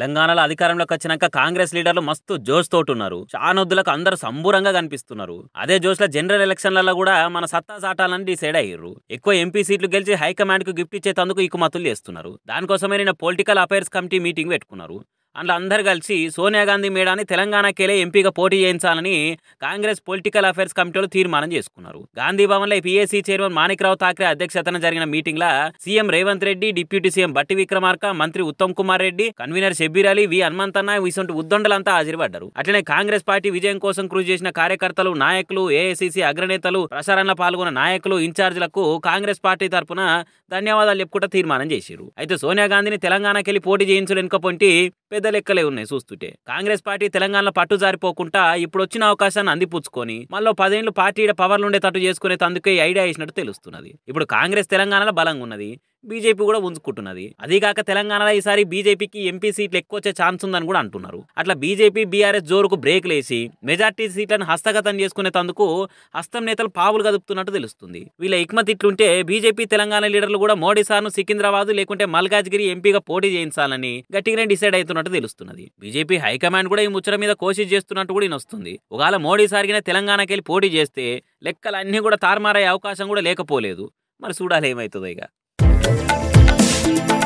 తెలంగాణలో అధికారంలోకి వచ్చినాక కాంగ్రెస్ లీడర్లు మస్తు జోష్ తోటున్నారు చానొద్దులకు అందరూ సంబూరంగా కనిపిస్తున్నారు అదే జోష్ లో జనరల్ ఎలక్షన్లలో కూడా మన సత్తా సాటాలని డిసైడ్ అయ్యారు ఎక్కువ ఎంపీ సీట్లు గెలిచి హైకమాండ్ కు గిఫ్ట్ ఇచ్చేతందుకు ఇకుమతులు చేస్తున్నారు దానికోసమే నిన్న పొలిటికల్ అఫైర్స్ కమిటీ మీటింగ్ పెట్టుకున్నారు అందులో అందరు కలిసి సోనియా గాంధీ మేడాన్ని తెలంగాణకెళ్ళే ఎంపీగా పోటీ చేయించాలని కాంగ్రెస్ పొలిటికల్ అఫైర్స్ కమిటీలో తీర్మానం చేసుకున్నారు గాంధీ భవన్లో పీఏసీ చైర్మన్ మాణిక్రావు ఠాక్రే అధ్యక్షతన జరిగిన meeting CM Revanth Reddy deputy CM Bhatti Vikramarka మంత్రి ఉత్తమ్ కుమార్ రెడ్డి కన్వీనర్ షబ్బీర్ అలీ వి హనుమంతన్న ఇసొంటి ఉద్దండలంతా హాజరుపడ్డారు అట్లనే కాంగ్రెస్ పార్టీ విజయం కోసం కృషి చేసిన కార్యకర్తలు నాయకులు ఏఐసీసీ అగ్రనేతలు ప్రసారంలో పాల్గొన్న నాయకులు ఇన్ఛార్జీలకు కాంగ్రెస్ పార్టీ తరఫున ధన్యవాదాలు చెప్పుకుంటూ తీర్మానం చేశారు అయితే సోనియా గాంధీని తెలంగాణకెళ్లి పోటీ పొంటి పెద్ద లెక్కలే ఉన్నాయి చూస్తుంటే కాంగ్రెస్ పార్టీ తెలంగాణలో పట్టు జారిపోకుండా ఇప్పుడు వచ్చిన అవకాశాన్ని అందిపుచ్చుకొని మళ్ళీ పదేళ్ళు పార్టీ పవర్లు ఉండేటట్టు చేసుకునే తందుకే ఐడియా వేసినట్టు తెలుస్తున్నది ఇప్పుడు కాంగ్రెస్ తెలంగాణలో బలంగా ఉన్నది బీజేపీ కూడా ఉంచుకుంటున్నది అదీకాక తెలంగాణలో ఈసారి బీజేపీకి ఎంపీ సీట్లు ఎక్కువ వచ్చే ఛాన్స్ ఉందని కూడా అంటున్నారు అట్లా బీజేపీ బీఆర్ఎస్ జోరుకు బ్రేక్ లేసి మెజార్టీ సీట్లను హస్తగతం చేసుకునే తందుకు హస్తం నేతలు పావులు కదుపుతున్నట్టు తెలుస్తుంది వీళ్ళ ఇక్మత్ ఇట్లుంటే బీజేపీ తెలంగాణ లీడర్లు కూడా మోడీ సార్ను సికింద్రాబాద్ లేకుంటే మల్కాజ్గిరి ఎంపీగా పోటీ చేయించాలని గట్టిగానే డిసైడ్ అవుతున్నట్టు తెలుస్తున్నది బీజేపీ హైకమాండ్ కూడా ఈ ముచ్చట మీద కోషి చేస్తున్నట్టు కూడా వస్తుంది ఒకవేళ మోడీ సారిగిన తెలంగాణకి వెళ్ళి పోటీ చేస్తే అన్నీ కూడా తారుమారయ్యే అవకాశం కూడా లేకపోలేదు మరి చూడాలి ఏమవుతుందో ఇక Música